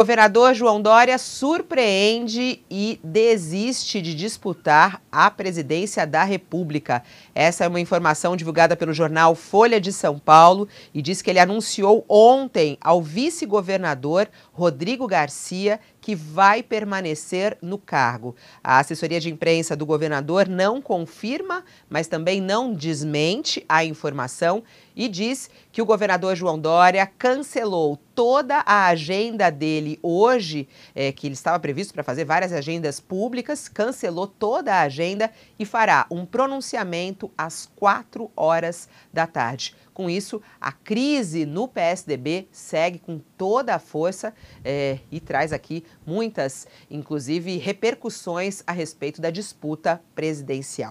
Governador João Dória surpreende e desiste de disputar a presidência da República. Essa é uma informação divulgada pelo jornal Folha de São Paulo e diz que ele anunciou ontem ao vice-governador Rodrigo Garcia que vai permanecer no cargo. A assessoria de imprensa do governador não confirma, mas também não desmente a informação e diz que o governador João Dória cancelou toda a agenda dele hoje, é, que ele estava previsto para fazer várias agendas públicas, cancelou toda a agenda e fará um pronunciamento às quatro horas da tarde. Com isso, a crise no PSDB segue com toda a força é, e traz aqui muitas, inclusive, repercussões a respeito da disputa presidencial.